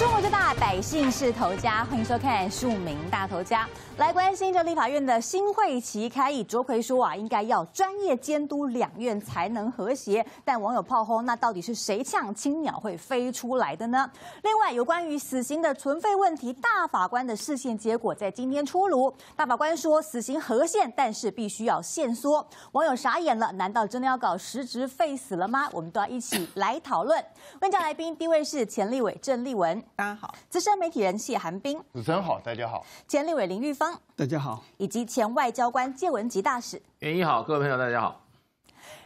中国最大百姓是头家，欢迎收看《庶民大头家》。来关心这立法院的新会期开议，卓奎说啊，应该要专业监督两院才能和谐。但网友炮轰，那到底是谁呛青鸟会飞出来的呢？另外，有关于死刑的存废问题，大法官的释宪结果在今天出炉。大法官说，死刑和宪，但是必须要限缩。网友傻眼了，难道真的要搞实职废死了吗？我们都要一起来讨论。问政来宾第一位是前立委郑立文。大家好，资深媒体人谢寒冰，持人好，大家好，前立委林玉芳，大家好，以及前外交官谢文吉大使，袁一好，各位朋友大家好。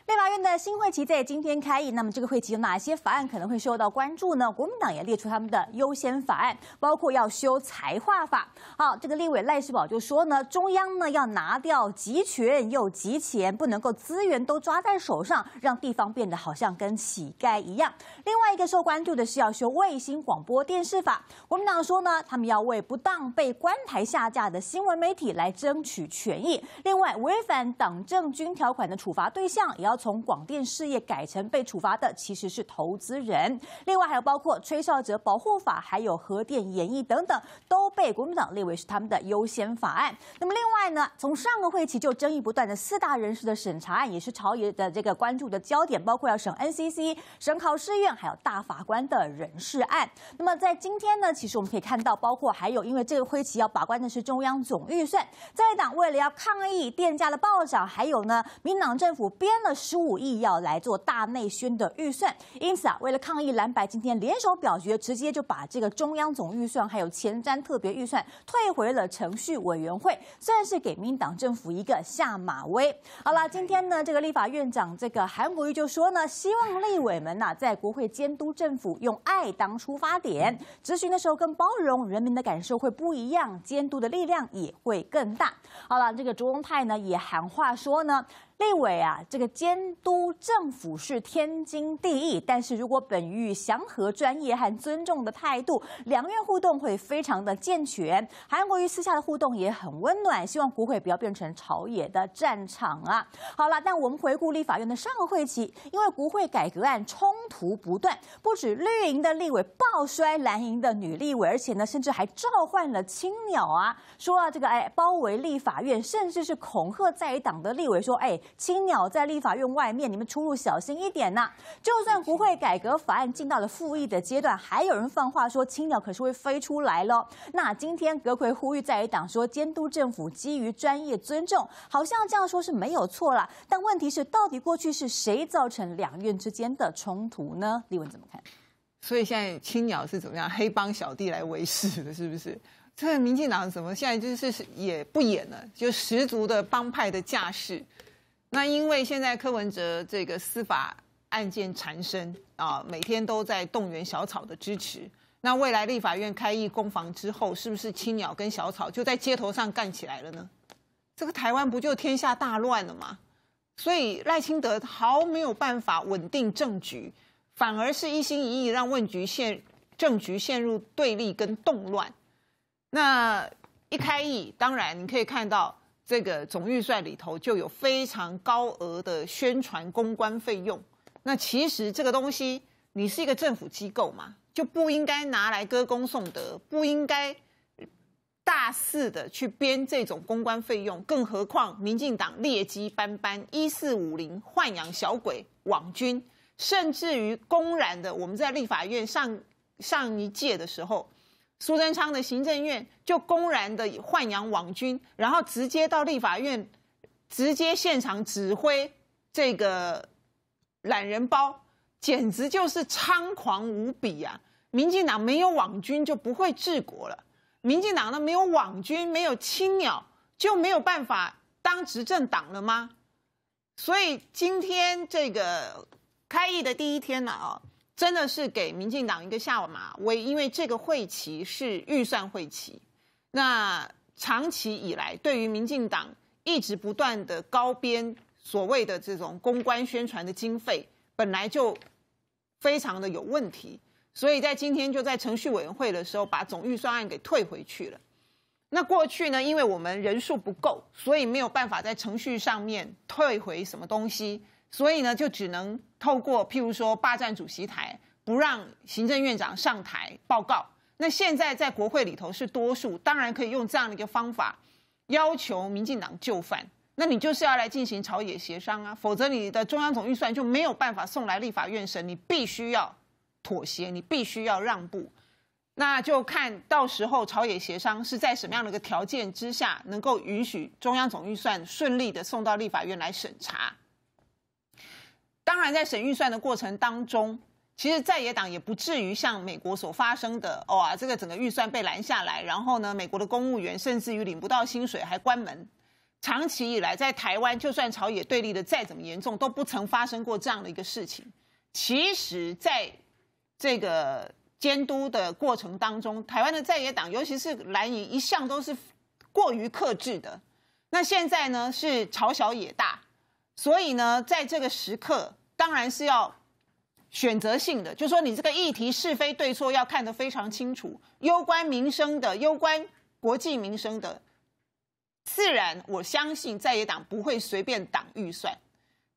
立法院的新会期在今天开议，那么这个会期有哪些法案可能会受到关注呢？国民党也列出他们的优先法案，包括要修财化法。好，这个立委赖世宝就说呢，中央呢要拿掉集权又集钱，不能够资源都抓在手上，让地方变得好像跟乞丐一样。另外一个受关注的是要修卫星广播电视法，国民党说呢，他们要为不当被官台下架的新闻媒体来争取权益。另外，违反党政军条款的处罚对象也要。从广电事业改成被处罚的其实是投资人。另外还有包括吹哨者保护法，还有核电演艺等等，都被国民党列为是他们的优先法案。那么另外呢，从上个会期就争议不断的四大人事的审查案，也是朝野的这个关注的焦点，包括要审 NCC、审考试院，还有大法官的人事案。那么在今天呢，其实我们可以看到，包括还有因为这个会期要把关的是中央总预算，在党为了要抗议电价的暴涨，还有呢民党政府编了。十五亿要来做大内宣的预算，因此啊，为了抗议蓝白今天联手表决，直接就把这个中央总预算还有前瞻特别预算退回了程序委员会，算是给民党政府一个下马威。好了，今天呢，这个立法院长这个韩国瑜就说呢，希望立委们呢在国会监督政府，用爱当出发点，执行的时候更包容，人民的感受会不一样，监督的力量也会更大。好了，这个卓荣泰呢也喊话说呢。立委啊，这个监督政府是天经地义，但是如果本欲祥和、专业和尊重的态度，两院互动会非常的健全。韩国瑜私下的互动也很温暖，希望国会不要变成朝野的战场啊。好了，那我们回顾立法院的上会期，因为国会改革案冲突不断，不止绿营的立委爆摔蓝营的女立委，而且呢，甚至还召唤了青鸟啊，说啊这个哎，包围立法院，甚至是恐吓在党的立委说哎。青鸟在立法院外面，你们出入小心一点呐！就算国会改革法案进到了复议的阶段，还有人放话说青鸟可是会飞出来咯。那今天阁魁呼吁在野党说监督政府基于专业尊重，好像这样说是没有错啦。但问题是，到底过去是谁造成两院之间的冲突呢？立文怎么看？所以现在青鸟是怎么样黑帮小弟来维系的，是不是？这民进党怎么现在就是也不演了，就十足的帮派的架势。那因为现在柯文哲这个司法案件缠身啊，每天都在动员小草的支持。那未来立法院开议攻防之后，是不是青鸟跟小草就在街头上干起来了呢？这个台湾不就天下大乱了吗？所以赖清德毫没有办法稳定政局，反而是一心一意让问局陷政局陷入对立跟动乱。那一开议，当然你可以看到。这个总预算里头就有非常高额的宣传公关费用。那其实这个东西，你是一个政府机构嘛，就不应该拿来歌功颂德，不应该大肆的去编这种公关费用。更何况，民进党劣迹斑斑，一四五零豢养小鬼网军，甚至于公然的，我们在立法院上上一届的时候。苏贞昌的行政院就公然的豢养网军，然后直接到立法院，直接现场指挥这个懒人包，简直就是猖狂无比啊！民进党没有网军就不会治国了，民进党呢没有网军、没有青鸟就没有办法当执政党了吗？所以今天这个开议的第一天呐啊！真的是给民进党一个下马威，因为这个会期是预算会期，那长期以来对于民进党一直不断的高编所谓的这种公关宣传的经费本来就非常的有问题，所以在今天就在程序委员会的时候把总预算案给退回去了。那过去呢，因为我们人数不够，所以没有办法在程序上面退回什么东西。所以呢，就只能透过譬如说霸占主席台，不让行政院长上台报告。那现在在国会里头是多数，当然可以用这样的一个方法，要求民进党就范。那你就是要来进行朝野协商啊，否则你的中央总预算就没有办法送来立法院审，你必须要妥协，你必须要让步。那就看到时候朝野协商是在什么样的一个条件之下，能够允许中央总预算顺利的送到立法院来审查。当然，在审预算的过程当中，其实在野党也不至于像美国所发生的，哇，这个整个预算被拦下来，然后呢，美国的公务员甚至于领不到薪水还关门。长期以来，在台湾，就算朝野对立的再怎么严重，都不曾发生过这样的一个事情。其实，在这个监督的过程当中，台湾的在野党，尤其是蓝营，一向都是过于克制的。那现在呢，是朝小野大。所以呢，在这个时刻，当然是要选择性的，就说你这个议题是非对错，要看得非常清楚。攸关民生的，攸关国计民生的，自然我相信在野党不会随便挡预算。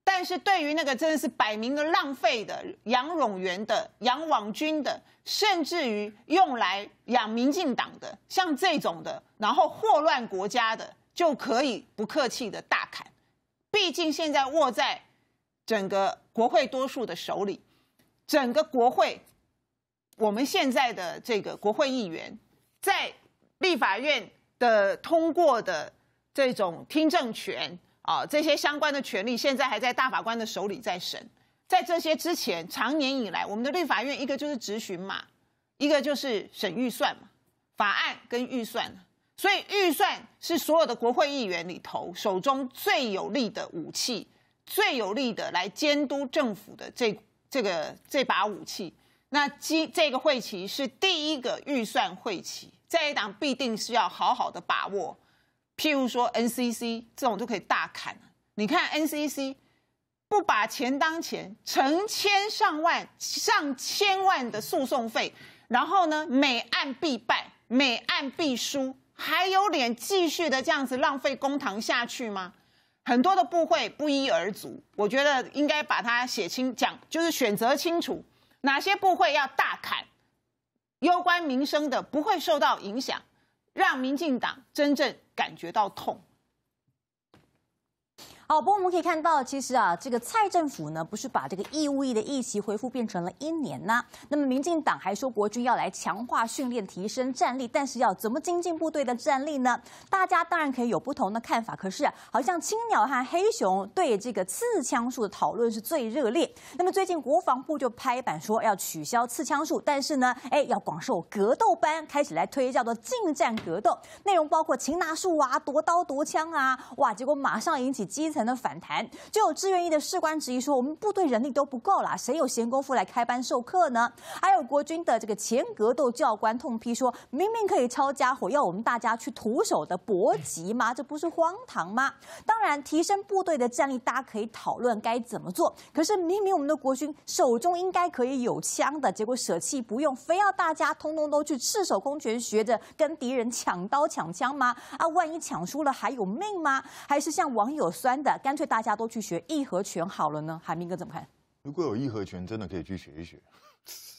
但是，对于那个真的是摆明的浪费的，养冗员的，养网军的，甚至于用来养民进党的，像这种的，然后祸乱国家的，就可以不客气的大砍。毕竟现在握在整个国会多数的手里，整个国会，我们现在的这个国会议员在立法院的通过的这种听证权啊，这些相关的权利，现在还在大法官的手里在审。在这些之前，长年以来我们的立法院一个就是执询嘛，一个就是审预算嘛，法案跟预算。所以预算是所有的国会议员里头手中最有力的武器，最有力的来监督政府的这这个这把武器。那今这个会期是第一个预算会期，这一党必定是要好好的把握。譬如说 NCC 这种就可以大砍你看 NCC 不把钱当钱，成千上万、上千万的诉讼费，然后呢，每案必败，每案必输。还有脸继续的这样子浪费公堂下去吗？很多的部会不一而足，我觉得应该把它写清讲，就是选择清楚哪些部会要大砍，攸关民生的不会受到影响，让民进党真正感觉到痛。好，不过我们可以看到，其实啊，这个蔡政府呢，不是把这个义务役的役期恢复变成了一年呐。那么，民进党还说国军要来强化训练，提升战力，但是要怎么精进部队的战力呢？大家当然可以有不同的看法。可是，好像青鸟和黑熊对这个刺枪术的讨论是最热烈。那么，最近国防部就拍板说要取消刺枪术，但是呢，哎，要广受格斗班，开始来推叫做近战格斗，内容包括擒拿术啊、夺刀夺枪啊，哇，结果马上引起基。的反弹，就有志愿役的士官质疑说：“我们部队人力都不够了，谁有闲工夫来开班授课呢？”还有国军的这个前格斗教官痛批说：“明明可以抄家伙，要我们大家去徒手的搏击吗？这不是荒唐吗？”当然，提升部队的战力，大家可以讨论该怎么做。可是，明明我们的国军手中应该可以有枪的，结果舍弃不用，非要大家通通都去赤手空拳学着跟敌人抢刀抢枪吗？啊，万一抢输了还有命吗？还是像网友酸？干脆大家都去学义和拳好了呢？海明哥怎么看？如果有义和拳，真的可以去学一学，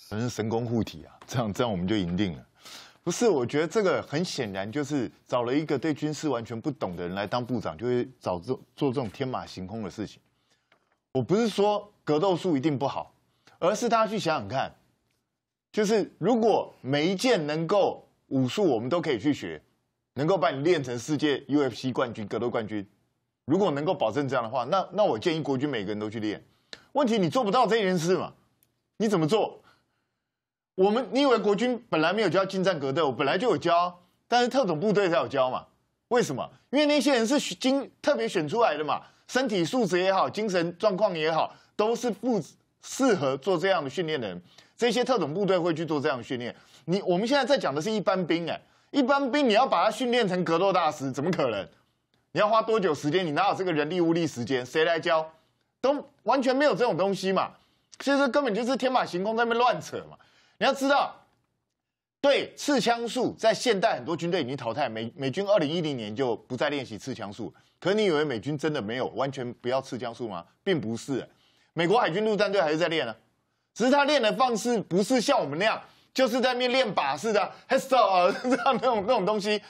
反 正神功护体啊？这样这样我们就赢定了。不是，我觉得这个很显然就是找了一个对军事完全不懂的人来当部长，就会找做做这种天马行空的事情。我不是说格斗术一定不好，而是大家去想想看，就是如果每一件能够武术，我们都可以去学，能够把你练成世界 UFC 冠军、格斗冠军。如果能够保证这样的话，那那我建议国军每个人都去练。问题你做不到这件事嘛？你怎么做？我们你以为国军本来没有教近战格斗，本来就有教，但是特种部队才有教嘛？为什么？因为那些人是经精特别选出来的嘛，身体素质也好，精神状况也好，都是不适合做这样的训练的人。这些特种部队会去做这样的训练。你我们现在在讲的是一般兵哎，一般兵你要把他训练成格斗大师，怎么可能？你要花多久时间？你哪有这个人力物力时间？谁来教？都完全没有这种东西嘛！其实根本就是天马行空在那乱扯嘛！你要知道，对刺枪术在现代很多军队已经淘汰，美美军二零一零年就不再练习刺枪术。可你以为美军真的没有完全不要刺枪术吗？并不是，美国海军陆战队还是在练啊！只是他练的方式不是像我们那样，就是在那练靶式的 histo 啊这样 那种那种东西。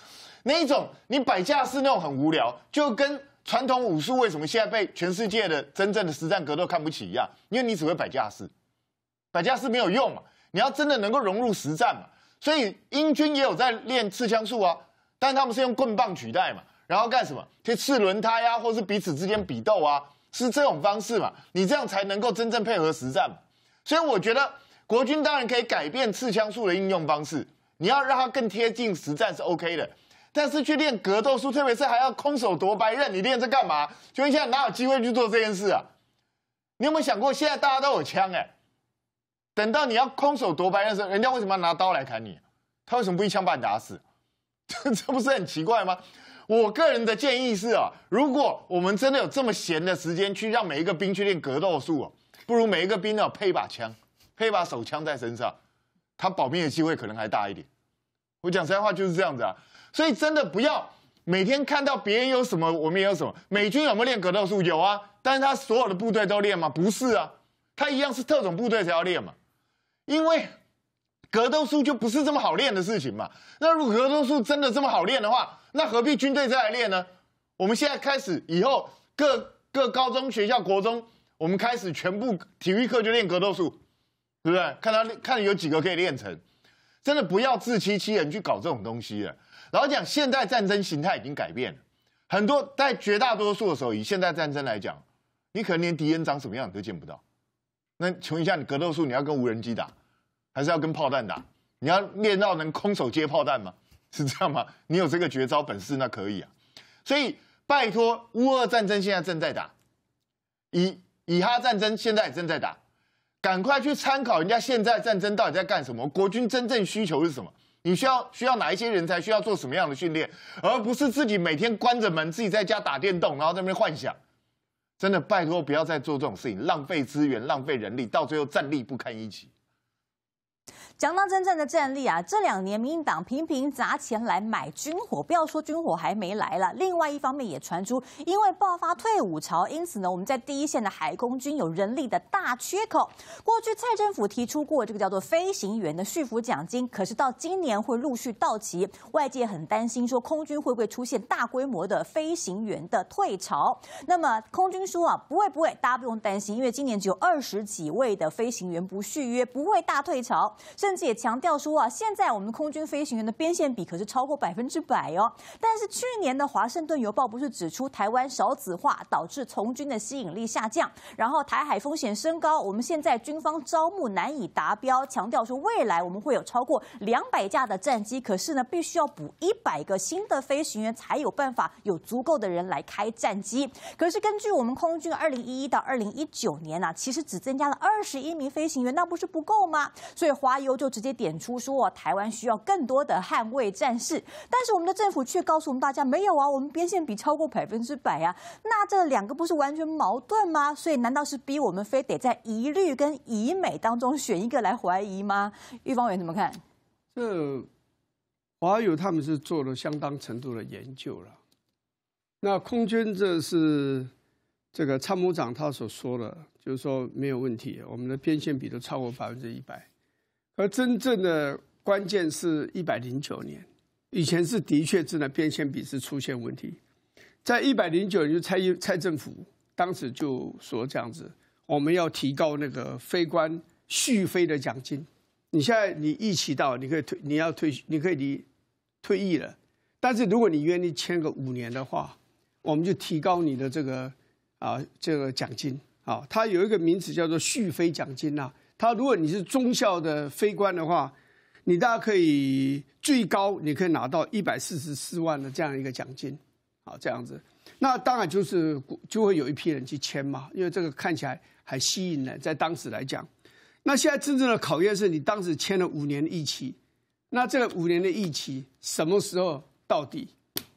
那一种你摆架式那种很无聊，就跟传统武术为什么现在被全世界的真正的实战格斗看不起一样，因为你只会摆架式，摆架式没有用嘛，你要真的能够融入实战嘛。所以英军也有在练刺枪术啊，但他们是用棍棒取代嘛，然后干什么去刺轮胎呀，或是彼此之间比斗啊，是这种方式嘛，你这样才能够真正配合实战嘛。所以我觉得国军当然可以改变刺枪术的应用方式，你要让它更贴近实战是 OK 的。但是去练格斗术，特别是还要空手夺白刃，你练这干嘛？就问现在哪有机会去做这件事啊？你有没有想过，现在大家都有枪哎？等到你要空手夺白刃时，人家为什么要拿刀来砍你？他为什么不一枪把你打死？这不是很奇怪吗？我个人的建议是啊，如果我们真的有这么闲的时间去让每一个兵去练格斗术啊，不如每一个兵呢配一把枪，配一把手枪在身上，他保命的机会可能还大一点。我讲实在话就是这样子啊。所以真的不要每天看到别人有什么，我们也有什么。美军有没有练格斗术？有啊，但是他所有的部队都练吗？不是啊，他一样是特种部队才要练嘛。因为格斗术就不是这么好练的事情嘛。那如果格斗术真的这么好练的话，那何必军队再来练呢？我们现在开始，以后各各高中学校、国中，我们开始全部体育课就练格斗术，对不对？看他看有几个可以练成。真的不要自欺欺人去搞这种东西了。然后讲现代战争形态已经改变了，很多在绝大多数的时候，以现代战争来讲，你可能连敌人长什么样你都见不到。那问一下你格斗术，你要跟无人机打，还是要跟炮弹打？你要练到能空手接炮弹吗？是这样吗？你有这个绝招本事那可以啊。所以拜托，乌俄战争现在正在打，以以哈战争现在正在打，赶快去参考人家现在战争到底在干什么，国军真正需求是什么。你需要需要哪一些人才？需要做什么样的训练？而不是自己每天关着门，自己在家打电动，然后在那边幻想。真的，拜托，不要再做这种事情，浪费资源，浪费人力，到最后战力不堪一击。讲到真正的战力啊，这两年民进党频频砸钱来买军火，不要说军火还没来了，另外一方面也传出，因为爆发退伍潮，因此呢，我们在第一线的海空军有人力的大缺口。过去蔡政府提出过这个叫做飞行员的续服奖金，可是到今年会陆续到期，外界很担心说空军会不会出现大规模的飞行员的退潮。那么空军说啊，不会不会，大家不用担心，因为今年只有二十几位的飞行员不续约，不会大退潮。甚至也强调说啊，现在我们空军飞行员的边线比可是超过百分之百哦。但是去年的《华盛顿邮报》不是指出，台湾少子化导致从军的吸引力下降，然后台海风险升高，我们现在军方招募难以达标。强调说未来我们会有超过两百架的战机，可是呢，必须要补一百个新的飞行员才有办法有足够的人来开战机。可是根据我们空军二零一一到二零一九年啊，其实只增加了二十一名飞行员，那不是不够吗？所以华。华友就直接点出说：“台湾需要更多的捍卫战士。”但是我们的政府却告诉我们大家：“没有啊，我们边线比超过百分之百啊，那这两个不是完全矛盾吗？所以难道是逼我们非得在疑虑跟疑美当中选一个来怀疑吗？郁方员怎么看？这华友他们是做了相当程度的研究了。那空军这是这个参谋长他所说的，就是说没有问题，我们的边线比都超过百分之一百。而真正的关键是一百零九年，以前是的确真的变衔比是出现问题，在一百零九年，蔡依蔡政府当时就说这样子，我们要提高那个非官续飞的奖金。你现在你一起到，你可以退，你要退，你可以离，退役了。但是如果你愿意签个五年的话，我们就提高你的这个啊这个奖金啊，它有一个名词叫做续飞奖金呐。他如果你是中校的非官的话，你大家可以最高你可以拿到一百四十四万的这样一个奖金，啊这样子，那当然就是就会有一批人去签嘛，因为这个看起来还吸引人，在当时来讲，那现在真正的考验是你当时签了五年的预期，那这个五年的预期什么时候到底？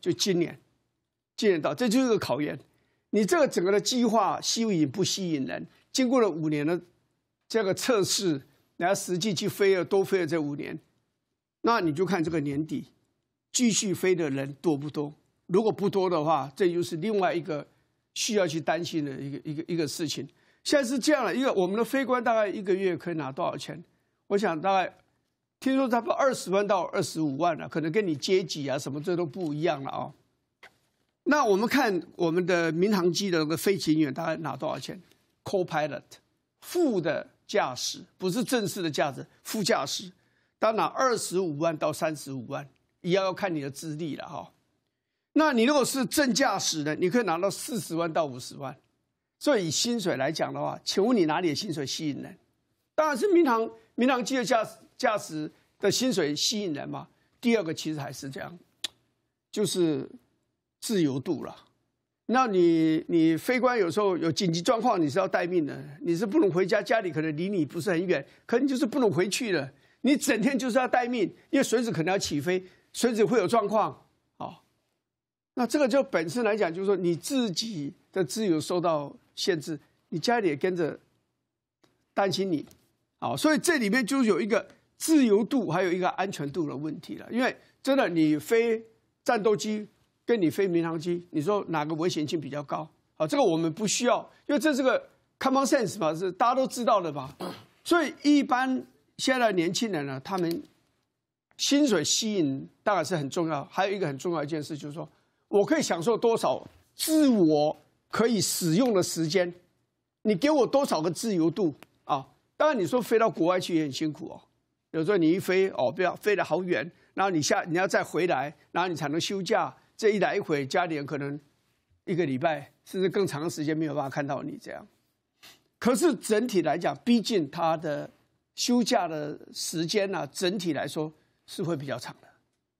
就今年，今年到，这就是个考验，你这个整个的计划吸引不吸引人？经过了五年的。这个测试，然后实际去飞了，多飞了这五年，那你就看这个年底继续飞的人多不多。如果不多的话，这又是另外一个需要去担心的一个一个一个事情。现在是这样的一个，我们的飞官大概一个月可以拿多少钱？我想大概听说差不多二十万到二十五万了，可能跟你阶级啊什么这都不一样了哦。那我们看我们的民航机的那个飞行员大概拿多少钱？Co-pilot 副的。驾驶不是正式的驾驶，副驾驶当然二十五万到三十五万，也要要看你的资历了哈。那你如果是正驾驶的，你可以拿到四十万到五十万。所以以薪水来讲的话，请问你哪里的薪水吸引人？当然是民航、民航机的驾驾驶的薪水吸引人嘛。第二个其实还是这样，就是自由度了。那你你飞官有时候有紧急状况，你是要待命的，你是不能回家，家里可能离你不是很远，可能就是不能回去了。你整天就是要待命，因为随时可能要起飞，随时会有状况啊。那这个就本身来讲，就是说你自己的自由受到限制，你家里也跟着担心你，好，所以这里面就有一个自由度，还有一个安全度的问题了。因为真的，你飞战斗机。跟你飞民航机，你说哪个危险性比较高？啊，这个我们不需要，因为这是个 common sense 嘛，是大家都知道的吧。所以一般现在年轻人呢，他们薪水吸引当然是很重要，还有一个很重要一件事就是说我可以享受多少自我可以使用的时间，你给我多少个自由度啊？当然你说飞到国外去也很辛苦哦，有时候你一飞哦，不要飞得好远，然后你下你要再回来，然后你才能休假。这一来一回，家里人可能一个礼拜甚至更长的时间没有办法看到你这样。可是整体来讲，毕竟他的休假的时间呢，整体来说是会比较长的。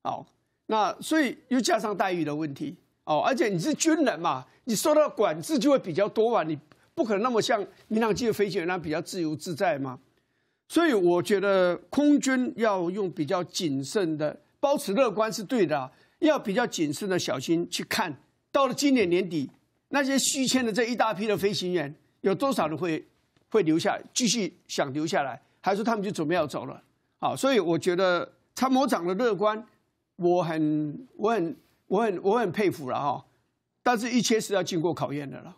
哦，那所以又加上待遇的问题哦，而且你是军人嘛，你受到管制就会比较多嘛，你不可能那么像民航机的飞行员那比较自由自在嘛。所以我觉得空军要用比较谨慎的，保持乐观是对的。要比较谨慎的小心去看，到了今年年底，那些续签的这一大批的飞行员，有多少人会会留下继续想留下来，还是他们就准备要走了？好，所以我觉得参谋长的乐观，我很我很我很我很佩服了哈，但是一切是要经过考验的了。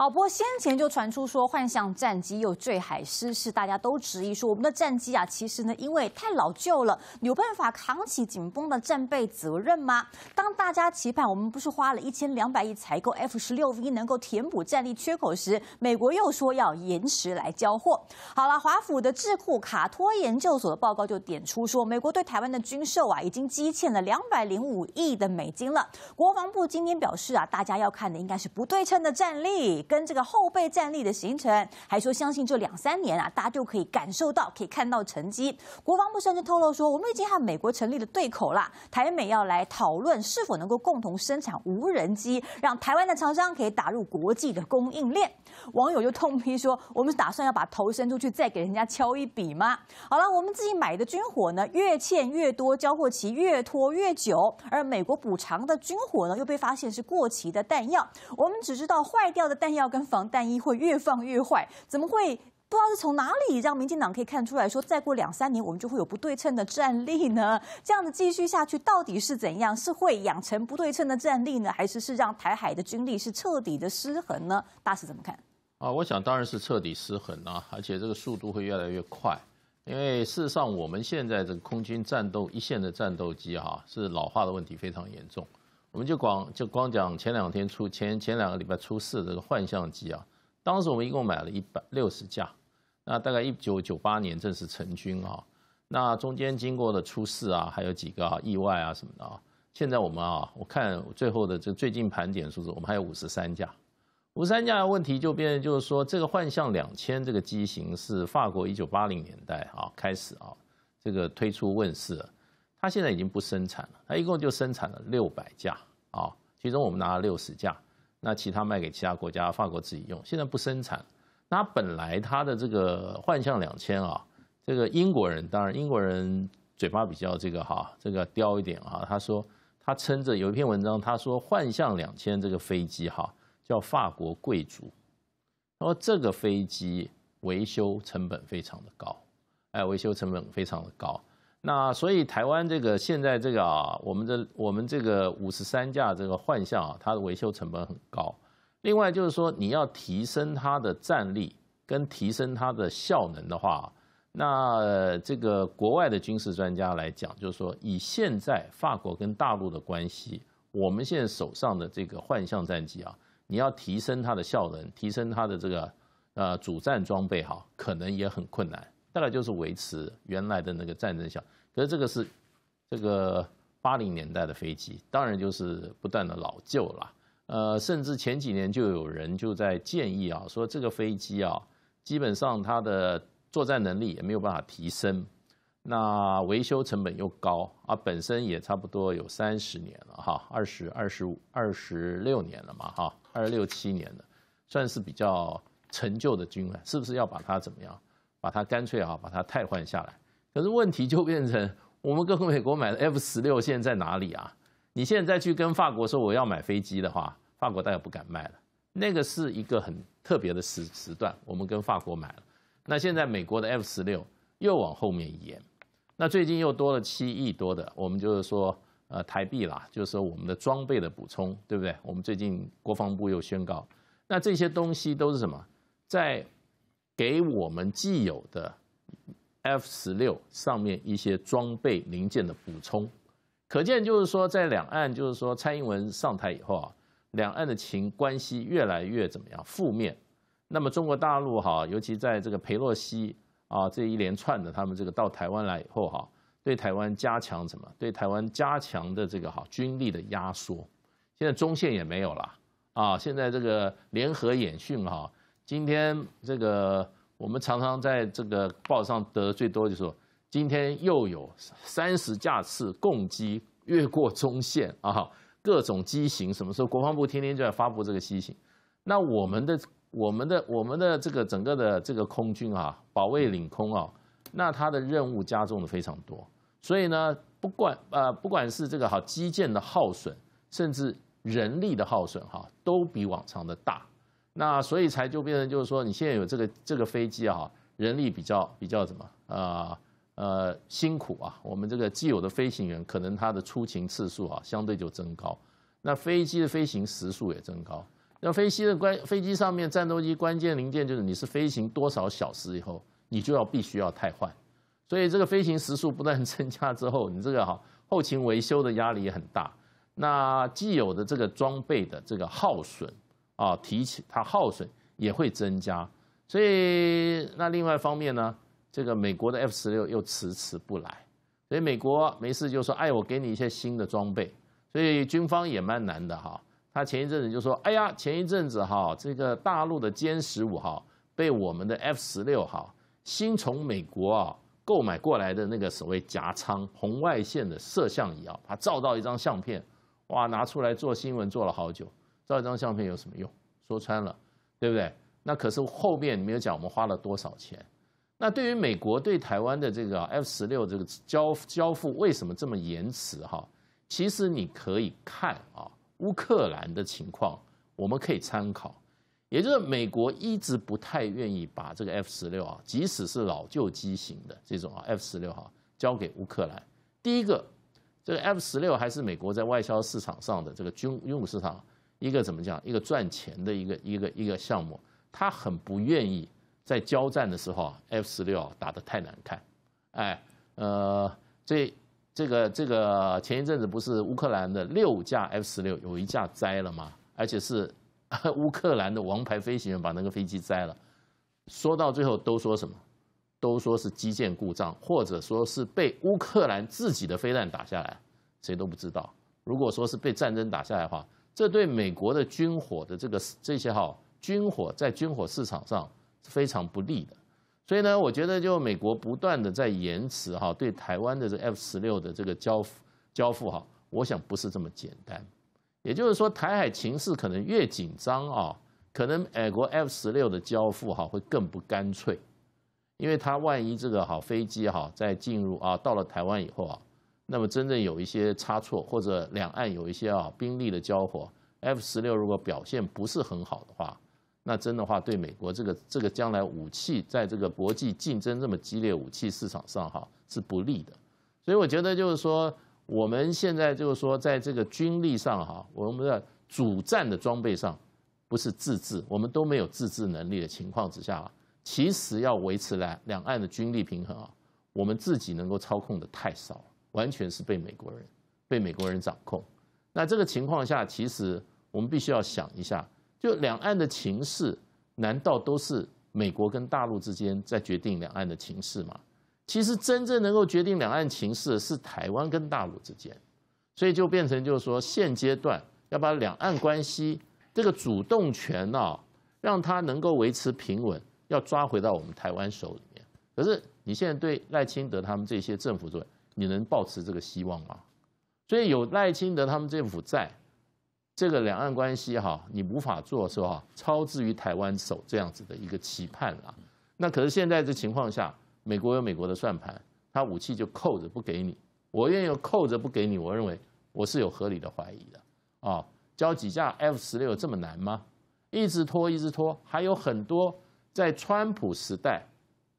老波先前就传出说，幻象战机又坠海失事，大家都质疑说，我们的战机啊，其实呢，因为太老旧了，有办法扛起紧绷的战备责任吗？当大家期盼我们不是花了一千两百亿采购 F 十六 V，能够填补战力缺口时，美国又说要延迟来交货。好了，华府的智库卡托研究所的报告就点出说，美国对台湾的军售啊，已经积欠了两百零五亿的美金了。国防部今天表示啊，大家要看的应该是不对称的战力。跟这个后备战力的形成，还说相信这两三年啊，大家就可以感受到，可以看到成绩。国防部甚至透露说，我们已经和美国成立了对口啦，台美要来讨论是否能够共同生产无人机，让台湾的厂商可以打入国际的供应链。网友就痛批说：“我们打算要把头伸出去，再给人家敲一笔吗？”好了，我们自己买的军火呢，越欠越多，交货期越拖越久，而美国补偿的军火呢，又被发现是过期的弹药。我们只知道坏掉的弹。要跟防弹衣会越放越坏，怎么会不知道是从哪里让民进党可以看出来说，再过两三年我们就会有不对称的战力呢？这样的继续下去到底是怎样？是会养成不对称的战力呢，还是是让台海的军力是彻底的失衡呢？大使怎么看？啊，我想当然是彻底失衡啊，而且这个速度会越来越快，因为事实上我们现在这个空军战斗一线的战斗机哈，是老化的问题非常严重。我们就光就光讲，前两天出前前两个礼拜出事的这个幻象机啊，当时我们一共买了一百六十架，那大概一九九八年正式成军啊，那中间经过了出事啊，还有几个意外啊什么的啊，现在我们啊，我看最后的这最近盘点数字，我们还有五十三架，五十三架的问题就变就是说，这个幻象两千这个机型是法国一九八零年代啊开始啊这个推出问世。他现在已经不生产了，他一共就生产了六百架啊，其中我们拿了六十架，那其他卖给其他国家，法国自己用，现在不生产。那本来他的这个幻象两千啊，这个英国人当然英国人嘴巴比较这个哈，这个刁一点啊，他说他撑着有一篇文章，他说幻象两千这个飞机哈，叫法国贵族，然后这个飞机维修成本非常的高，哎，维修成本非常的高。那所以台湾这个现在这个啊，我们的我们这个五十三架这个幻象啊，它的维修成本很高。另外就是说，你要提升它的战力跟提升它的效能的话，那这个国外的军事专家来讲，就是说以现在法国跟大陆的关系，我们现在手上的这个幻象战机啊，你要提升它的效能，提升它的这个呃主战装备哈，可能也很困难。大概就是维持原来的那个战争效，可是这个是这个八零年代的飞机，当然就是不断的老旧了。呃，甚至前几年就有人就在建议啊，说这个飞机啊，基本上它的作战能力也没有办法提升，那维修成本又高啊，本身也差不多有三十年了哈，二十二十五二十六年了嘛哈，二六七年了，算是比较陈旧的军了，是不是要把它怎么样？把它干脆啊，把它替换下来。可是问题就变成，我们跟美国买的 F 十六现在在哪里啊？你现在再去跟法国说我要买飞机的话，法国大概不敢卖了。那个是一个很特别的时时段，我们跟法国买了。那现在美国的 F 十六又往后面延，那最近又多了七亿多的，我们就是说呃台币啦，就是说我们的装备的补充，对不对？我们最近国防部又宣告，那这些东西都是什么？在。给我们既有的 F 十六上面一些装备零件的补充，可见就是说，在两岸就是说，蔡英文上台以后啊，两岸的情关系越来越怎么样？负面。那么中国大陆哈，尤其在这个佩洛西啊这一连串的他们这个到台湾来以后哈，对台湾加强什么？对台湾加强的这个哈军力的压缩。现在中线也没有了啊！现在这个联合演训哈。今天这个我们常常在这个报上得最多，就说今天又有三十架次攻击越过中线啊，各种机型，什么时候国防部天天就在发布这个机型？那我们的、我们的、我们的这个整个的这个空军啊，保卫领空啊，那它的任务加重的非常多。所以呢，不管呃，不管是这个好基建的耗损，甚至人力的耗损哈，都比往常的大。那所以才就变成就是说，你现在有这个这个飞机啊，人力比较比较什么啊呃辛苦啊。我们这个既有的飞行员，可能他的出勤次数啊，相对就增高。那飞机的飞行时速也增高。那飞机的关飞机上面战斗机关键零件就是你是飞行多少小时以后，你就要必须要汰换。所以这个飞行时速不断 增加之后，你这个哈后勤维修的压力也很大。那既有的这个装备的这个耗损。啊，提起它耗损也会增加，所以那另外一方面呢，这个美国的 F 十六又迟迟不来，所以美国没事就说，哎，我给你一些新的装备，所以军方也蛮难的哈。他前一阵子就说，哎呀，前一阵子哈，这个大陆的歼十五哈，被我们的 F 十六哈，新从美国啊购买过来的那个所谓夹舱红外线的摄像仪啊，它照到一张相片，哇，拿出来做新闻做了好久。照一张相片有什么用？说穿了，对不对？那可是后面没有讲我们花了多少钱。那对于美国对台湾的这个 F 十六这个交交付为什么这么延迟？哈，其实你可以看啊，乌克兰的情况，我们可以参考。也就是美国一直不太愿意把这个 F 十六啊，即使是老旧机型的这种啊 F 十六哈，交给乌克兰。第一个，这个 F 十六还是美国在外销市场上的这个军用市场。一个怎么讲？一个赚钱的一个一个一个项目，他很不愿意在交战的时候，F 十六打得太难看，哎，呃，这这个这个前一阵子不是乌克兰的六架 F 十六有一架栽了吗？而且是 乌克兰的王牌飞行员把那个飞机栽了。说到最后都说什么？都说是基建故障，或者说是被乌克兰自己的飞弹打下来，谁都不知道。如果说是被战争打下来的话。这对美国的军火的这个这些哈军火在军火市场上是非常不利的，所以呢，我觉得就美国不断的在延迟哈对台湾的这 F 十六的这个交付交付哈，我想不是这么简单。也就是说，台海情势可能越紧张啊，可能美国 F 十六的交付哈会更不干脆，因为它万一这个好飞机哈在进入啊到了台湾以后啊。那么，真正有一些差错，或者两岸有一些啊兵力的交火，F 十六如果表现不是很好的话，那真的话对美国这个这个将来武器在这个国际竞争这么激烈武器市场上哈是不利的。所以我觉得就是说，我们现在就是说在这个军力上哈，我们的主战的装备上不是自制，我们都没有自制能力的情况之下啊，其实要维持来两岸的军力平衡啊，我们自己能够操控的太少。完全是被美国人、被美国人掌控。那这个情况下，其实我们必须要想一下，就两岸的情势，难道都是美国跟大陆之间在决定两岸的情势吗？其实真正能够决定两岸情势的是台湾跟大陆之间。所以就变成就是说，现阶段要把两岸关系这个主动权啊，让它能够维持平稳，要抓回到我们台湾手里面。可是你现在对赖清德他们这些政府做？你能抱持这个希望吗？所以有赖清德他们政府在这个两岸关系哈，你无法做说哈，超至于台湾手这样子的一个期盼了。那可是现在这情况下，美国有美国的算盘，他武器就扣着不给你。我愿意扣着不给你，我认为我是有合理的怀疑的啊。交几架 F 十六这么难吗？一直拖，一直拖，还有很多在川普时代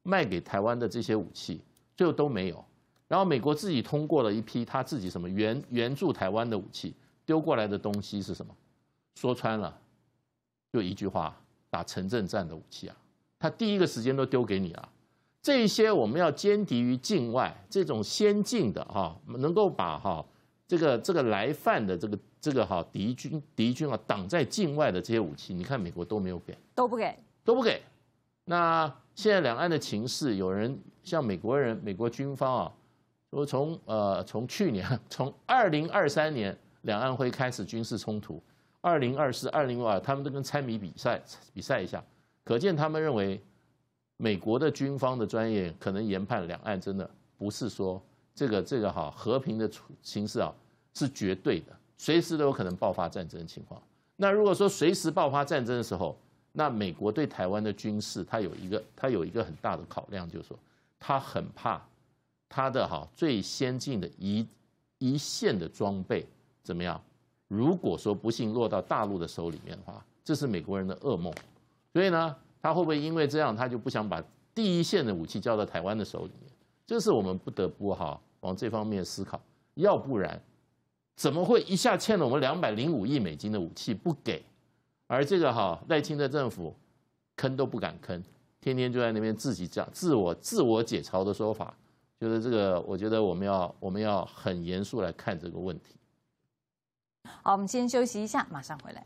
卖给台湾的这些武器，最后都没有。然后美国自己通过了一批他自己什么援援助台湾的武器，丢过来的东西是什么？说穿了，就一句话：打城镇战的武器啊！他第一个时间都丢给你了。这些我们要歼敌于境外，这种先进的哈，能够把哈这个这个来犯的这个这个哈敌军敌军啊挡在境外的这些武器，你看美国都没有给，都不给，都不给。那现在两岸的情势，有人像美国人、美国军方啊。我从呃，从去年从二零二三年两岸会开始军事冲突，二零二四、二零二五，他们都跟猜谜比赛比赛一下，可见他们认为美国的军方的专业可能研判两岸真的不是说这个这个哈和平的处形势啊是绝对的，随时都有可能爆发战争情况。那如果说随时爆发战争的时候，那美国对台湾的军事，它有一个它有一个很大的考量，就是说它很怕。他的哈最先进的一一线的装备怎么样？如果说不幸落到大陆的手里面的话，这是美国人的噩梦。所以呢，他会不会因为这样，他就不想把第一线的武器交到台湾的手里面？这是我们不得不哈往这方面思考。要不然，怎么会一下欠了我们两百零五亿美金的武器不给？而这个哈赖清德政府坑都不敢坑，天天就在那边自己讲自我自我解嘲的说法。就是这个，我觉得我们要我们要很严肃来看这个问题。好，我们先休息一下，马上回来。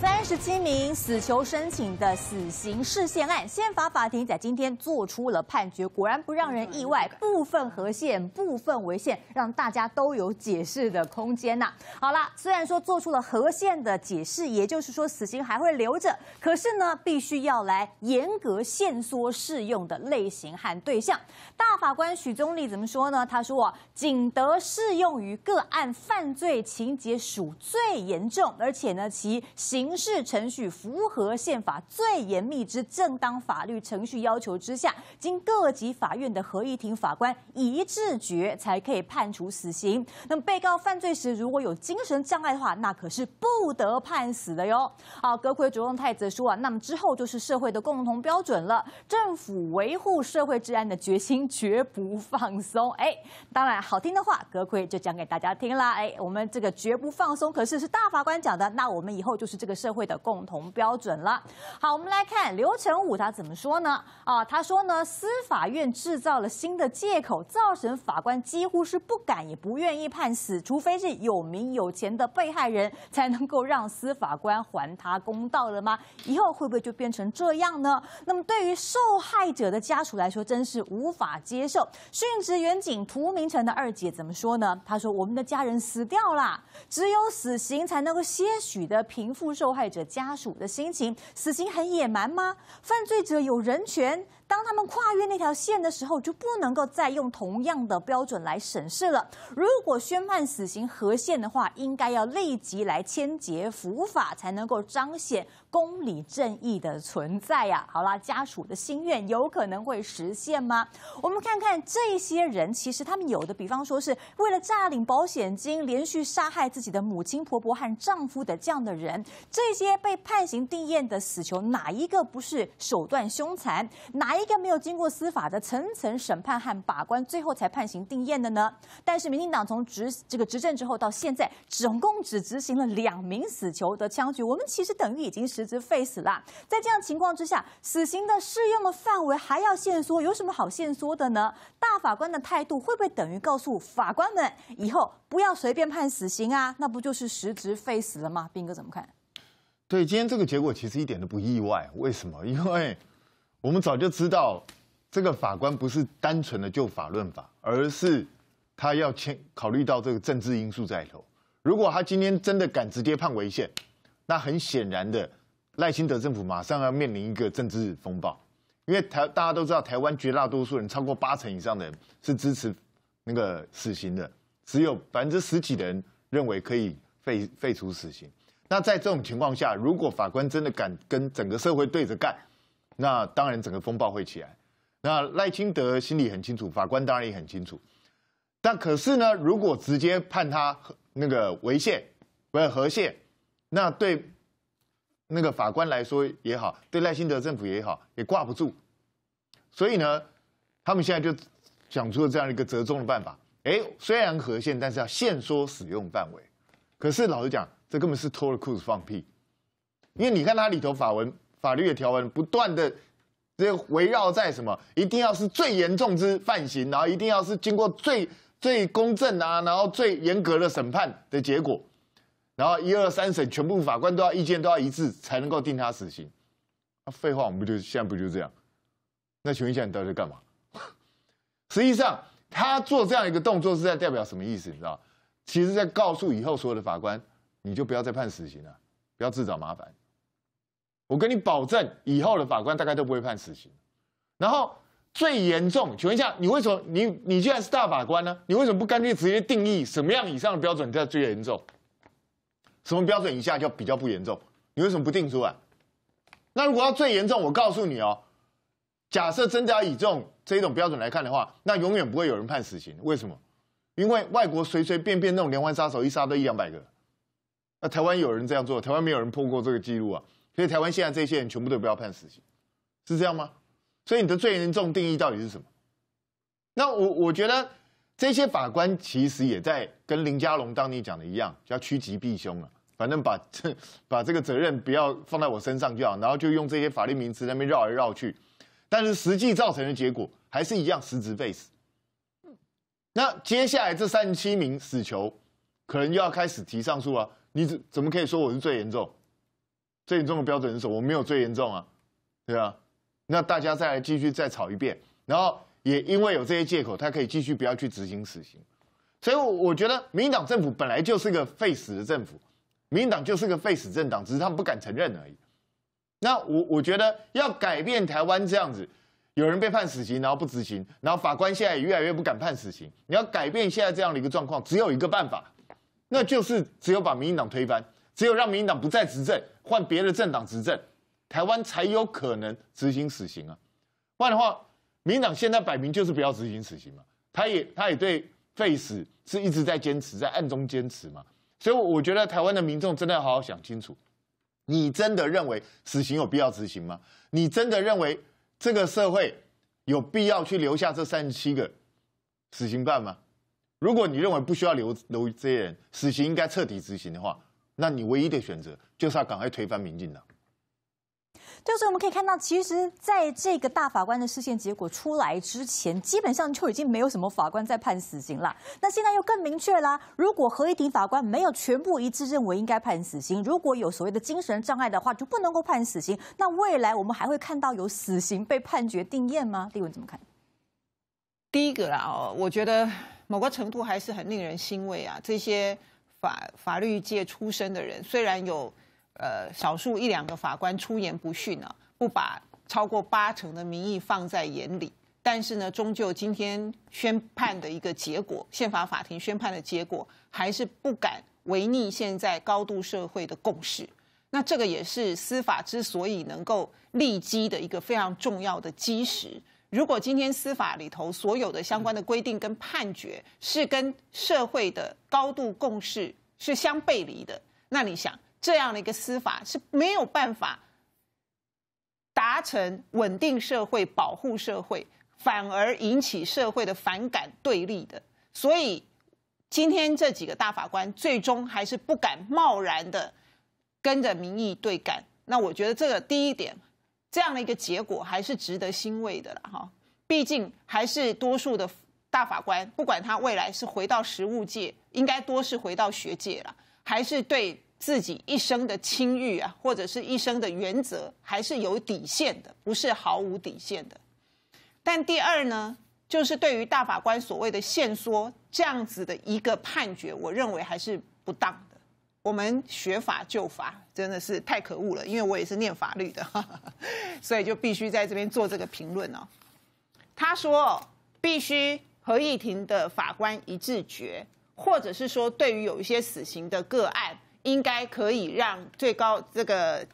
三十七名死囚申请的死刑释宪案，宪法法庭在今天做出了判决，果然不让人意外，部分和宪，部分违宪，让大家都有解释的空间呐。好了，虽然说做出了核宪的解释，也就是说死刑还会留着，可是呢，必须要来严格限缩适用的类型和对象。大法官许宗立怎么说呢？他说啊，仅得适用于个案犯罪情节属最严重，而且呢，其刑。刑事程序符合宪法最严密之正当法律程序要求之下，经各级法院的合议庭法官一致决才可以判处死刑。那么被告犯罪时如果有精神障碍的话，那可是不得判死的哟。好，格奎卓动泰则说啊，那么之后就是社会的共同标准了，政府维护社会治安的决心绝不放松。哎，当然好听的话，格奎就讲给大家听啦。哎，我们这个绝不放松，可是是大法官讲的，那我们以后就是这个。社会的共同标准了。好，我们来看刘成武他怎么说呢？啊，他说呢，司法院制造了新的借口，造成法官几乎是不敢也不愿意判死，除非是有名有钱的被害人，才能够让司法官还他公道了吗？以后会不会就变成这样呢？那么对于受害者的家属来说，真是无法接受。殉职远警涂明成的二姐怎么说呢？他说，我们的家人死掉了，只有死刑才能够些许的平复受。受害者家属的心情，死刑很野蛮吗？犯罪者有人权？当他们跨越那条线的时候，就不能够再用同样的标准来审视了。如果宣判死刑合宪的话，应该要立即来签结伏法，才能够彰显公理正义的存在呀。好啦，家属的心愿有可能会实现吗？我们看看这些人，其实他们有的，比方说是为了诈领保险金，连续杀害自己的母亲、婆婆和丈夫的这样的人，这些被判刑定验的死囚，哪一个不是手段凶残？哪一一个没有经过司法的层层审判和把关，最后才判刑定验的呢？但是民进党从执这个执政之后到现在，总共只执行了两名死囚的枪决，我们其实等于已经实质废死了。在这样情况之下，死刑的适用的范围还要限缩，有什么好限缩的呢？大法官的态度会不会等于告诉法官们，以后不要随便判死刑啊？那不就是实质废死了吗？兵哥怎么看？对，今天这个结果其实一点都不意外。为什么？因为。我们早就知道，这个法官不是单纯的就法论法，而是他要牵考虑到这个政治因素在里头。如果他今天真的敢直接判违宪，那很显然的，赖清德政府马上要面临一个政治风暴，因为台大家都知道，台湾绝大多数人超过八成以上的人是支持那个死刑的，只有百分之十几的人认为可以废废除死刑。那在这种情况下，如果法官真的敢跟整个社会对着干，那当然，整个风暴会起来。那赖清德心里很清楚，法官当然也很清楚。但可是呢，如果直接判他那个违宪，不是和宪，那对那个法官来说也好，对赖清德政府也好，也挂不住。所以呢，他们现在就想出了这样一个折中的办法：哎，虽然和宪，但是要限缩使用范围。可是老实讲，这根本是脱了裤子放屁，因为你看它里头法文。法律的条文不断的，这围绕在什么？一定要是最严重之犯刑，然后一定要是经过最最公正啊，然后最严格的审判的结果，然后一二三审全部法官都要意见都要一致，才能够定他死刑。啊，废话，我们不就现在不就这样？那请问一下，你到底在干嘛？实际上他做这样一个动作是在代表什么意思？你知道，其实在告诉以后所有的法官，你就不要再判死刑了，不要自找麻烦。我跟你保证，以后的法官大概都不会判死刑。然后最严重，请问一下，你为什么你你既然是大法官呢？你为什么不干脆直接定义什么样以上的标准叫最严重？什么标准以下叫比较不严重？你为什么不定出来？那如果要最严重，我告诉你哦，假设真的以这种这种标准来看的话，那永远不会有人判死刑。为什么？因为外国随随便便那种连环杀手一杀都一两百个，那台湾有人这样做，台湾没有人破过这个记录啊。所以台湾现在这些人全部都不要判死刑，是这样吗？所以你的最严重定义到底是什么？那我我觉得这些法官其实也在跟林家龙当年讲的一样，叫趋吉避凶啊，反正把这把这个责任不要放在我身上就好，然后就用这些法律名词那边绕来绕去，但是实际造成的结果还是一样，失职被死。那接下来这三十七名死囚可能又要开始提上诉啊？你怎怎么可以说我是最严重？最严重的标准是什么？我没有最严重啊，对啊。那大家再来继续再吵一遍，然后也因为有这些借口，他可以继续不要去执行死刑。所以，我我觉得民进党政府本来就是个废死的政府，民进党就是个废死政党，只是他们不敢承认而已。那我我觉得要改变台湾这样子，有人被判死刑然后不执行，然后法官现在也越来越不敢判死刑。你要改变现在这样的一个状况，只有一个办法，那就是只有把民进党推翻。只有让民进党不再执政，换别的政党执政，台湾才有可能执行死刑啊！不然的话，民进党现在摆明就是不要执行死刑嘛，他也他也对废死是一直在坚持，在暗中坚持嘛。所以我觉得台湾的民众真的要好好想清楚，你真的认为死刑有必要执行吗？你真的认为这个社会有必要去留下这三十七个死刑犯吗？如果你认为不需要留留这些人，死刑应该彻底执行的话。那你唯一的选择就是要赶快推翻民进党。对，所以我们可以看到，其实，在这个大法官的视线结果出来之前，基本上就已经没有什么法官在判死刑了。那现在又更明确啦，如果合议庭法官没有全部一致认为应该判死刑，如果有所谓的精神障碍的话，就不能够判死刑。那未来我们还会看到有死刑被判决定验吗？立文怎么看？第一个啦，哦，我觉得某个程度还是很令人欣慰啊，这些。法法律界出身的人，虽然有，呃，少数一两个法官出言不逊呢，不把超过八成的民意放在眼里，但是呢，终究今天宣判的一个结果，宪法法庭宣判的结果，还是不敢违逆现在高度社会的共识。那这个也是司法之所以能够立基的一个非常重要的基石。如果今天司法里头所有的相关的规定跟判决是跟社会的高度共识是相背离的，那你想这样的一个司法是没有办法达成稳定社会、保护社会，反而引起社会的反感对立的。所以今天这几个大法官最终还是不敢贸然的跟着民意对干。那我觉得这个第一点。这样的一个结果还是值得欣慰的啦，哈，毕竟还是多数的大法官，不管他未来是回到实务界，应该多是回到学界了，还是对自己一生的清誉啊，或者是一生的原则，还是有底线的，不是毫无底线的。但第二呢，就是对于大法官所谓的限缩这样子的一个判决，我认为还是不当的。我们学法就法。真的是太可恶了，因为我也是念法律的，所以就必须在这边做这个评论哦。他说，必须合议庭的法官一致决，或者是说，对于有一些死刑的个案，应该可以让最高这个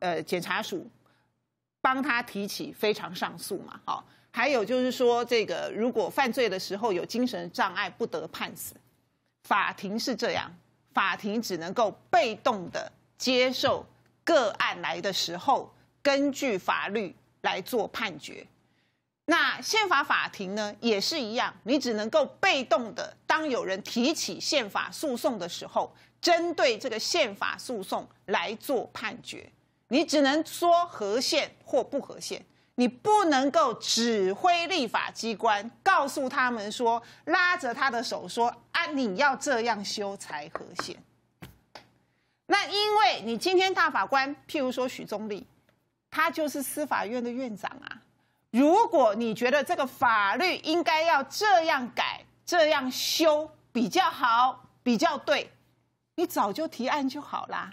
呃检察署帮他提起非常上诉嘛？好，还有就是说，这个如果犯罪的时候有精神障碍，不得判死。法庭是这样，法庭只能够被动的。接受个案来的时候，根据法律来做判决。那宪法法庭呢也是一样，你只能够被动的，当有人提起宪法诉讼的时候，针对这个宪法诉讼来做判决。你只能说合宪或不合宪，你不能够指挥立法机关，告诉他们说拉着他的手说啊，你要这样修才合宪。那因为你今天大法官，譬如说许宗立，他就是司法院的院长啊。如果你觉得这个法律应该要这样改、这样修比较好、比较对，你早就提案就好啦。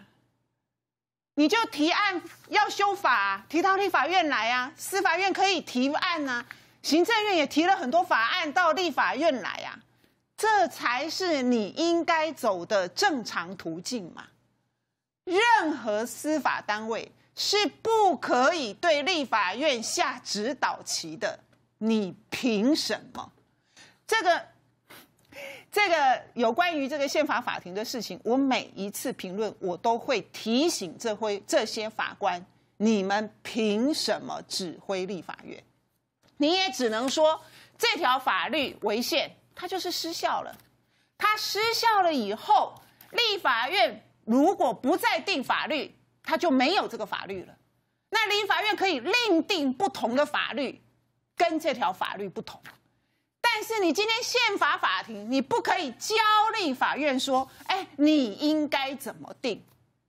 你就提案要修法，提到立法院来啊。司法院可以提案啊，行政院也提了很多法案到立法院来啊。这才是你应该走的正常途径嘛。任何司法单位是不可以对立法院下指导旗的，你凭什么？这个、这个有关于这个宪法法庭的事情，我每一次评论，我都会提醒这会这些法官，你们凭什么指挥立法院？你也只能说这条法律违宪，它就是失效了。它失效了以后，立法院。如果不再定法律，他就没有这个法律了。那立法院可以另定不同的法律，跟这条法律不同。但是你今天宪法法庭，你不可以交立法院说：“哎，你应该怎么定？”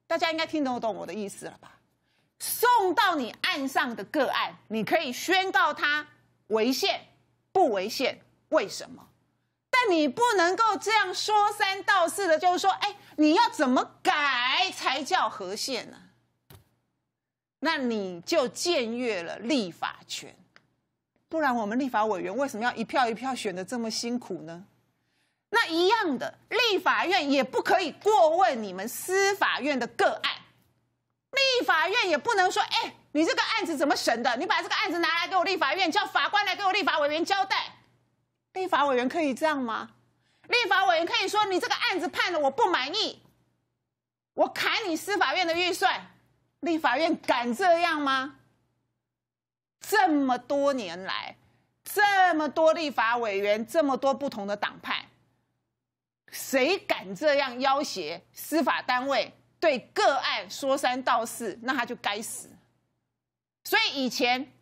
大家应该听得懂我的意思了吧？送到你案上的个案，你可以宣告他违宪不违宪？为什么？但你不能够这样说三道四的，就是说：“哎。”你要怎么改才叫合宪呢？那你就僭越了立法权，不然我们立法委员为什么要一票一票选的这么辛苦呢？那一样的，立法院也不可以过问你们司法院的个案，立法院也不能说：“哎，你这个案子怎么审的？你把这个案子拿来给我立法院，叫法官来给我立法委员交代。”立法委员可以这样吗？立法委员可以说：“你这个案子判了，我不满意，我砍你司法院的预算。”立法院敢这样吗？这么多年来，这么多立法委员，这么多不同的党派，谁敢这样要挟司法单位对个案说三道四？那他就该死。所以以前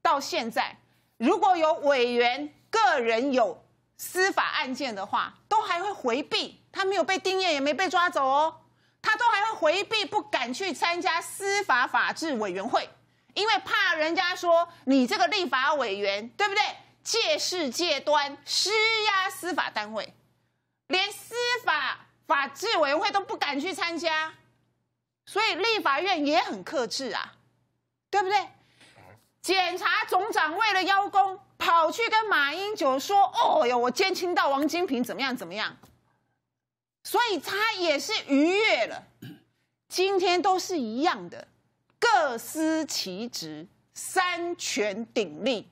到现在，如果有委员个人有，司法案件的话，都还会回避。他没有被定谳，也没被抓走哦。他都还会回避，不敢去参加司法法制委员会，因为怕人家说你这个立法委员，对不对？借势借端施压司法单位，连司法法制委员会都不敢去参加。所以立法院也很克制啊，对不对？检察总长为了邀功，跑去跟马英九说：“哦哟，我监听到王金平怎么样怎么样。”所以他也是逾越了。今天都是一样的，各司其职，三权鼎立。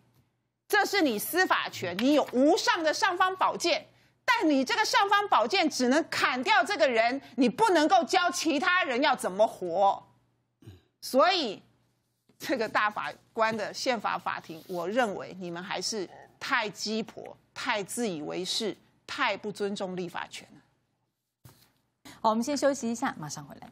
这是你司法权，你有无上的尚方宝剑，但你这个尚方宝剑只能砍掉这个人，你不能够教其他人要怎么活。所以。这个大法官的宪法法庭，我认为你们还是太鸡婆、太自以为是、太不尊重立法权。好，我们先休息一下，马上回来。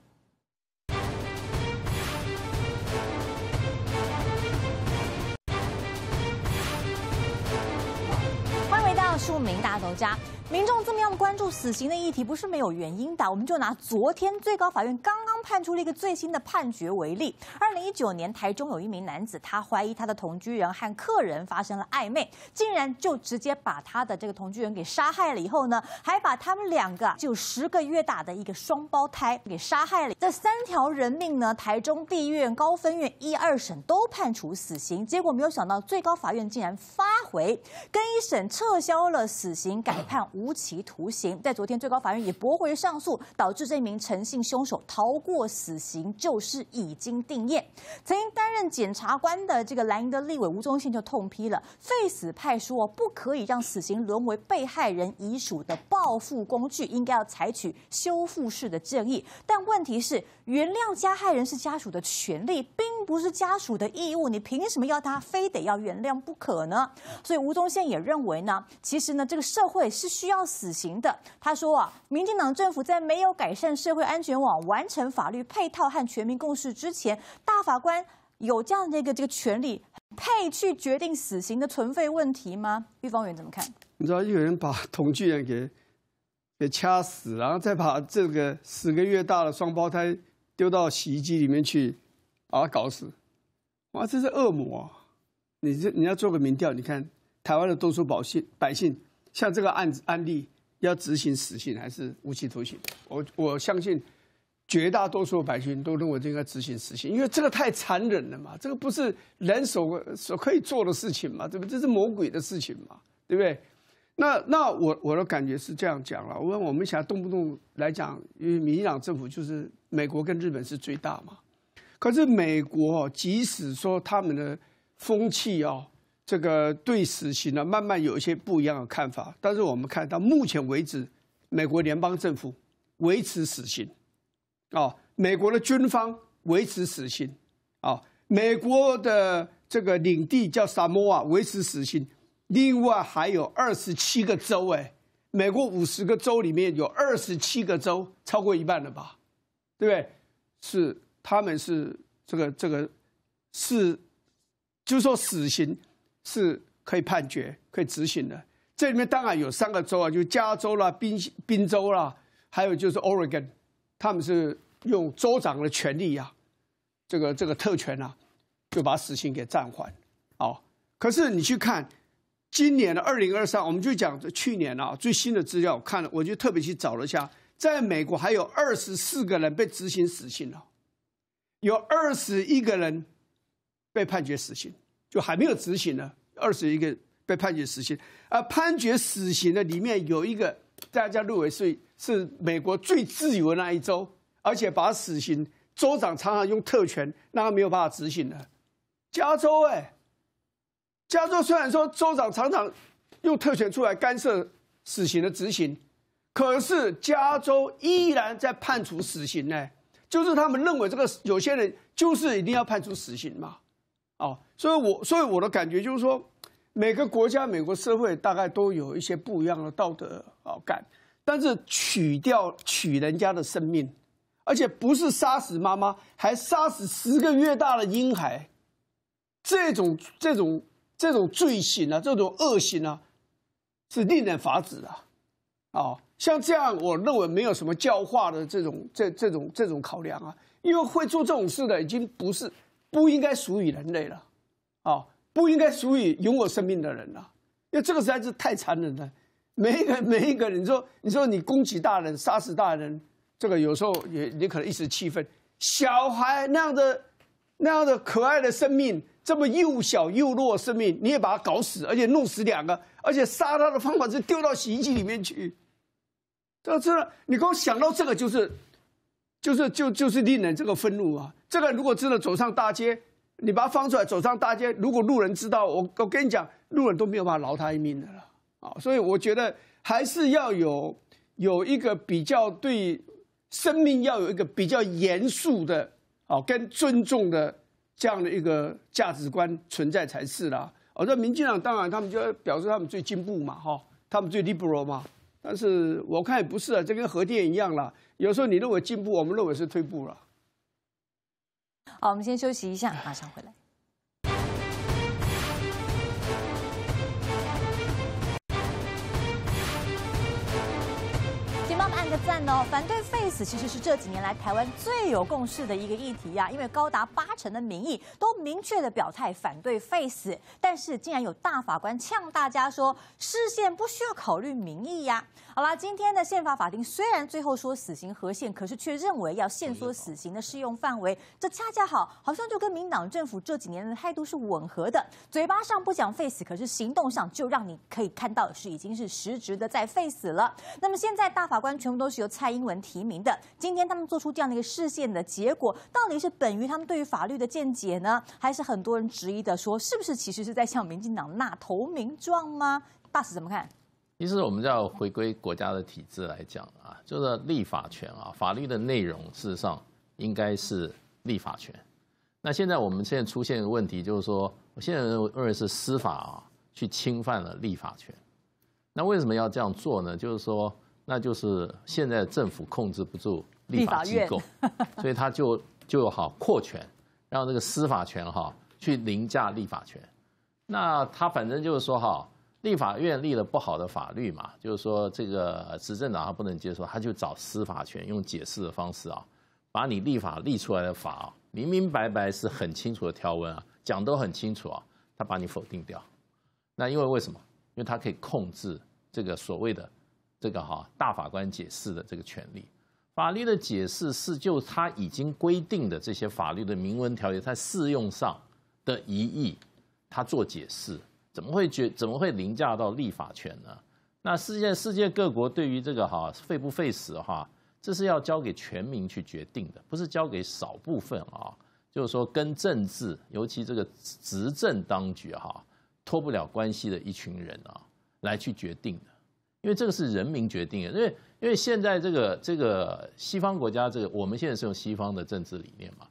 欢迎回到《庶民大头家》，民众这么样关注死刑的议题，不是没有原因的。我们就拿昨天最高法院刚刚。判出了一个最新的判决为例，二零一九年台中有一名男子，他怀疑他的同居人和客人发生了暧昧，竟然就直接把他的这个同居人给杀害了。以后呢，还把他们两个就十个月大的一个双胞胎给杀害了。这三条人命呢，台中地院高分院一二审都判处死刑，结果没有想到最高法院竟然发回，跟一审撤销了死刑，改判无期徒刑。在昨天最高法院也驳回上诉，导致这名陈姓凶手逃过。过死刑就是已经定谳。曾经担任检察官的这个蓝营的立委吴宗宪就痛批了废死派说：“不可以让死刑沦为被害人遗属的报复工具，应该要采取修复式的正义。”但问题是，原谅加害人是家属的权利，并不是家属的义务。你凭什么要他非得要原谅不可呢？所以吴宗宪也认为呢，其实呢，这个社会是需要死刑的。他说啊，民进党政府在没有改善社会安全网、完成法。法律配套和全民共识之前，大法官有这样的一个这个权利，配去决定死刑的存废问题吗？郁芳员怎么看？你知道一个人把同居人给给掐死，然后再把这个十个月大的双胞胎丢到洗衣机里面去，把他搞死，哇，这是恶魔！你这你要做个民调，你看台湾的多数百姓，百姓像这个案子案例，要执行死刑还是无期徒刑？我我相信。绝大多数百姓都认为应该执行死刑，因为这个太残忍了嘛，这个不是人手所可以做的事情嘛，对不？这是魔鬼的事情嘛，对不对？那那我我的感觉是这样讲了。我我们想动不动来讲，因为民进党政府就是美国跟日本是最大嘛。可是美国即使说他们的风气哦，这个对死刑呢慢慢有一些不一样的看法，但是我们看到目前为止，美国联邦政府维持死刑。哦，美国的军方维持死刑。啊，美国的这个领地叫萨摩亚维持死刑。另外还有二十七个州，哎，美国五十个州里面有二十七个州，超过一半了吧？对不对？是他们是这个这个是，就说死刑是可以判决、可以执行的。这里面当然有三个州啊，就加州啦、宾宾州啦，还有就是 Oregon。他们是用州长的权力呀，这个这个特权呐，就把死刑给暂缓。哦，可是你去看今年的二零二三，我们就讲去年啊最新的资料，看了我就特别去找了一下，在美国还有二十四个人被执行死刑了，有二十一个人被判决死刑，就还没有执行呢。二十一个被判决死刑，而判决死刑的里面有一个，大家认为是。是美国最自由的那一州，而且把死刑州长常常用特权让他没有办法执行的。加州哎，加州虽然说州长常常用特权出来干涉死刑的执行，可是加州依然在判处死刑呢。就是他们认为这个有些人就是一定要判处死刑嘛。哦，所以我所以我的感觉就是说，每个国家美国社会大概都有一些不一样的道德好感。但是取掉取人家的生命，而且不是杀死妈妈，还杀死十个月大的婴孩，这种这种这种罪行啊，这种恶行啊，是令人发指的，啊，像这样，我认为没有什么教化的这种这这种这种考量啊，因为会做这种事的已经不是不应该属于人类了，啊，不应该属于拥有生命的人了，因为这个实在是太残忍了。每一个 每一个人，说，你说你攻击大人，杀死大人，这个有时候也你可能一时气愤，小孩那样的那样的可爱的生命，这么幼小幼弱生命，你也把他搞死，而且弄死两个，而且杀他的方法是丢到洗衣机里面去，这这，你光想到这个就是，就是就就是令人这个愤怒啊！这个如果真的走上大街，你把他放出来走上大街，如果路人知道，我我跟你讲，路人都没有办法饶他一命的了。啊，所以我觉得还是要有有一个比较对生命要有一个比较严肃的、哦，跟尊重的这样的一个价值观存在才是啦。哦，那民进党当然他们就表示他们最进步嘛，哈，他们最 liberal 嘛。但是我看也不是啊，这跟核电一样了。有时候你认为进步，我们认为是退步了。好，我们先休息一下，马上回来。一个赞哦！反对 face 其实是这几年来台湾最有共识的一个议题呀，因为高达八成的民意都明确的表态反对 face，但是竟然有大法官呛大家说，视线不需要考虑民意呀。好啦，今天的宪法法庭虽然最后说死刑和宪，可是却认为要限缩死刑的适用范围，这恰恰好好像就跟民党政府这几年的态度是吻合的，嘴巴上不讲 face，可是行动上就让你可以看到是已经是实质的在 face 了。那么现在大法官全部都。都是由蔡英文提名的。今天他们做出这样的一个事件的结果，到底是本于他们对于法律的见解呢，还是很多人质疑的说，是不是其实是在向民进党纳投名状吗？大使怎么看？其实我们要回归国家的体制来讲啊，就是立法权啊，法律的内容事实上应该是立法权。那现在我们现在出现的问题就是说，我现在认为是司法啊去侵犯了立法权。那为什么要这样做呢？就是说。那就是现在政府控制不住立法机构，所以他就就好扩权，让这个司法权哈去凌驾立法权。那他反正就是说哈，立法院立了不好的法律嘛，就是说这个执政党他不能接受，他就找司法权用解释的方式啊，把你立法立出来的法啊明明白白是很清楚的条文啊，讲都很清楚啊，他把你否定掉。那因为为什么？因为他可以控制这个所谓的。这个哈大法官解释的这个权利，法律的解释是就他已经规定的这些法律的明文条例在适用上的疑义，他做解释，怎么会觉怎么会凌驾到立法权呢？那世界世界各国对于这个哈费不费时哈，这是要交给全民去决定的，不是交给少部分啊，就是说跟政治，尤其这个执政当局哈脱不了关系的一群人啊，来去决定的。因为这个是人民决定的，因为因为现在这个这个西方国家这个，我们现在是用西方的政治理念嘛，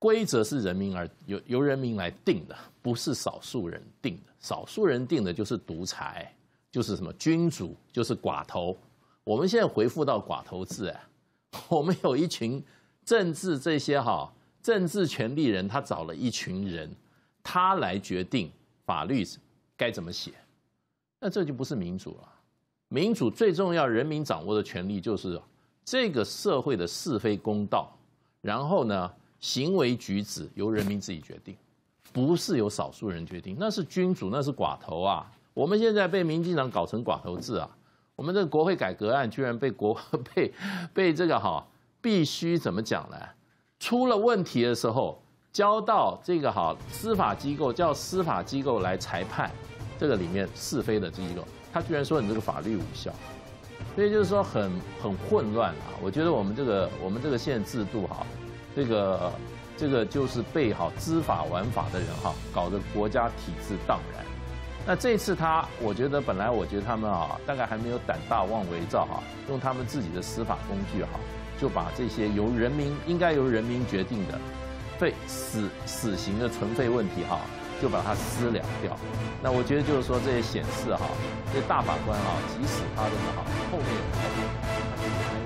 规则是人民而由由人民来定的，不是少数人定的，少数人定的就是独裁，就是什么君主，就是寡头。我们现在回复到寡头制，哎，我们有一群政治这些哈政治权利人，他找了一群人，他来决定法律该怎么写。那这就不是民主了。民主最重要，人民掌握的权利就是这个社会的是非公道，然后呢，行为举止由人民自己决定，不是由少数人决定，那是君主，那是寡头啊。我们现在被民进党搞成寡头制啊。我们的国会改革案居然被国 被被这个哈，必须怎么讲呢？出了问题的时候，交到这个哈司法机构，叫司法机构来裁判。这个里面是非的这一个，他居然说你这个法律无效，所以就是说很很混乱啊！我觉得我们这个我们这个现制度哈，这个这个就是被好知法玩法的人哈，搞得国家体制荡然。那这次他，我觉得本来我觉得他们啊，大概还没有胆大妄为造哈，用他们自己的司法工具哈，就把这些由人民应该由人民决定的废死死刑的存废问题哈。就把它撕了掉。那我觉得就是说，这也显示哈，这大法官啊，即使他这么好，后面有他。